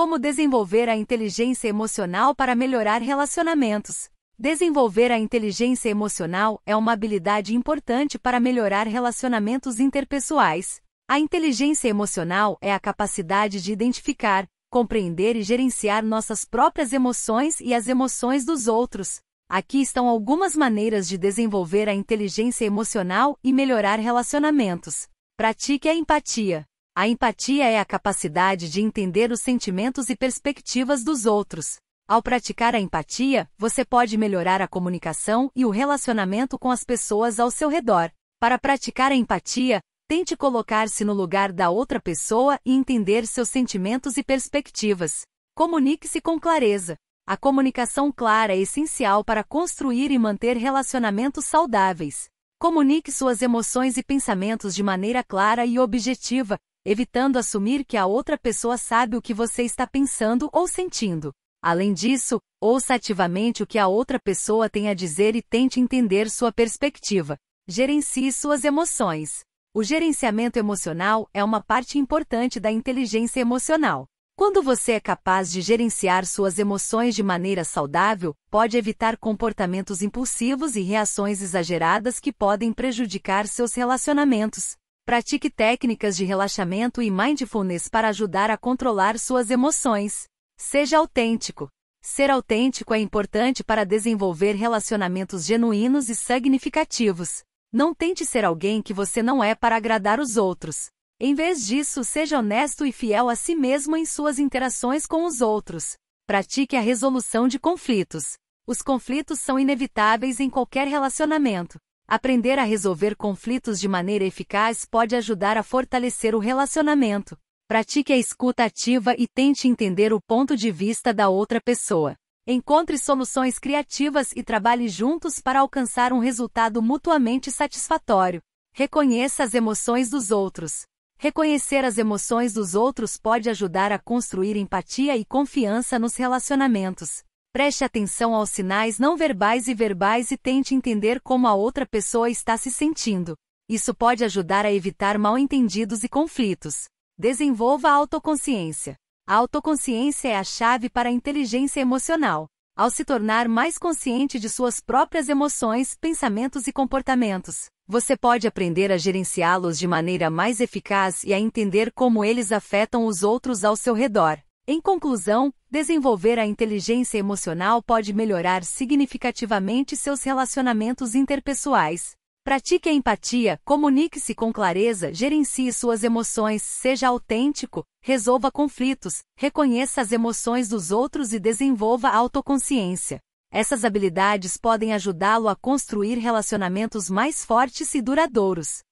Como desenvolver a inteligência emocional para melhorar relacionamentos. Desenvolver a inteligência emocional é uma habilidade importante para melhorar relacionamentos interpessoais. A inteligência emocional é a capacidade de identificar, compreender e gerenciar nossas próprias emoções e as emoções dos outros. Aqui estão algumas maneiras de desenvolver a inteligência emocional e melhorar relacionamentos. Pratique a empatia. A empatia é a capacidade de entender os sentimentos e perspectivas dos outros. Ao praticar a empatia, você pode melhorar a comunicação e o relacionamento com as pessoas ao seu redor. Para praticar a empatia, tente colocar-se no lugar da outra pessoa e entender seus sentimentos e perspectivas. Comunique-se com clareza. A comunicação clara é essencial para construir e manter relacionamentos saudáveis. Comunique suas emoções e pensamentos de maneira clara e objetiva, evitando assumir que a outra pessoa sabe o que você está pensando ou sentindo. Além disso, ouça ativamente o que a outra pessoa tem a dizer e tente entender sua perspectiva. Gerencie suas emoções. O gerenciamento emocional é uma parte importante da inteligência emocional. Quando você é capaz de gerenciar suas emoções de maneira saudável, pode evitar comportamentos impulsivos e reações exageradas que podem prejudicar seus relacionamentos. Pratique técnicas de relaxamento e mindfulness para ajudar a controlar suas emoções. Seja autêntico. Ser autêntico é importante para desenvolver relacionamentos genuínos e significativos. Não tente ser alguém que você não é para agradar os outros. Em vez disso, seja honesto e fiel a si mesmo em suas interações com os outros. Pratique a resolução de conflitos. Os conflitos são inevitáveis em qualquer relacionamento. Aprender a resolver conflitos de maneira eficaz pode ajudar a fortalecer o relacionamento. Pratique a escuta ativa e tente entender o ponto de vista da outra pessoa. Encontre soluções criativas e trabalhe juntos para alcançar um resultado mutuamente satisfatório. Reconheça as emoções dos outros. Reconhecer as emoções dos outros pode ajudar a construir empatia e confiança nos relacionamentos. Preste atenção aos sinais não verbais e verbais e tente entender como a outra pessoa está se sentindo. Isso pode ajudar a evitar mal-entendidos e conflitos. Desenvolva a autoconsciência. A autoconsciência é a chave para a inteligência emocional. Ao se tornar mais consciente de suas próprias emoções, pensamentos e comportamentos, você pode aprender a gerenciá-los de maneira mais eficaz e a entender como eles afetam os outros ao seu redor. Em conclusão, desenvolver a inteligência emocional pode melhorar significativamente seus relacionamentos interpessoais. Pratique a empatia, comunique-se com clareza, gerencie suas emoções, seja autêntico, resolva conflitos, reconheça as emoções dos outros e desenvolva a autoconsciência. Essas habilidades podem ajudá-lo a construir relacionamentos mais fortes e duradouros.